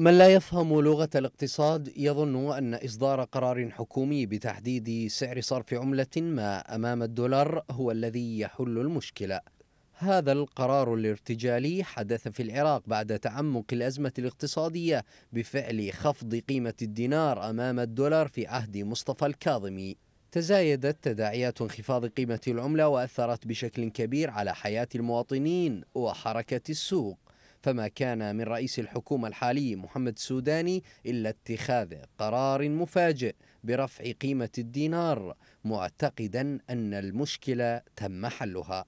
من لا يفهم لغة الاقتصاد يظن أن إصدار قرار حكومي بتحديد سعر صرف عملة ما أمام الدولار هو الذي يحل المشكلة. هذا القرار الارتجالي حدث في العراق بعد تعمق الأزمة الاقتصادية بفعل خفض قيمة الدينار أمام الدولار في عهد مصطفى الكاظمي. تزايدت تداعيات انخفاض قيمة العملة وأثرت بشكل كبير على حياة المواطنين وحركة السوق. فما كان من رئيس الحكومة الحالي محمد السوداني إلا اتخاذ قرار مفاجئ برفع قيمة الدينار معتقدا أن المشكلة تم حلها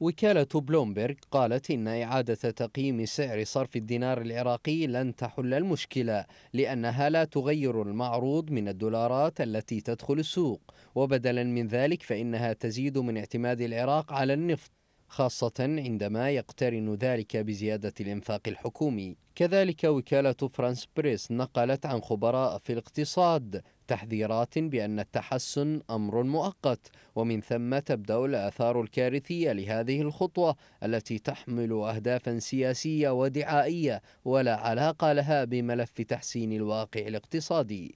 وكالة بلومبرغ قالت إن إعادة تقييم سعر صرف الدينار العراقي لن تحل المشكلة لأنها لا تغير المعروض من الدولارات التي تدخل السوق وبدلا من ذلك فإنها تزيد من اعتماد العراق على النفط خاصة عندما يقترن ذلك بزيادة الإنفاق الحكومي كذلك وكالة فرانس بريس نقلت عن خبراء في الاقتصاد تحذيرات بأن التحسن أمر مؤقت ومن ثم تبدأ الآثار الكارثية لهذه الخطوة التي تحمل أهدافا سياسية ودعائية ولا علاقة لها بملف تحسين الواقع الاقتصادي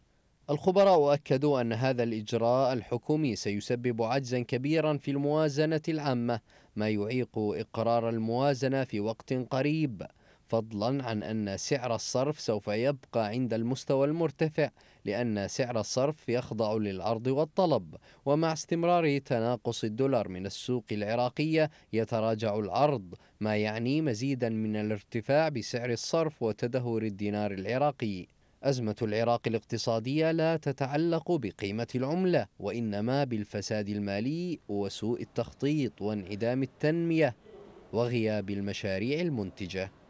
الخبراء أكدوا أن هذا الإجراء الحكومي سيسبب عجزا كبيرا في الموازنة العامة ما يعيق إقرار الموازنة في وقت قريب فضلا عن أن سعر الصرف سوف يبقى عند المستوى المرتفع لأن سعر الصرف يخضع للعرض والطلب ومع استمرار تناقص الدولار من السوق العراقية يتراجع العرض ما يعني مزيدا من الارتفاع بسعر الصرف وتدهور الدينار العراقي أزمة العراق الاقتصادية لا تتعلق بقيمة العملة وإنما بالفساد المالي وسوء التخطيط وانعدام التنمية وغياب المشاريع المنتجة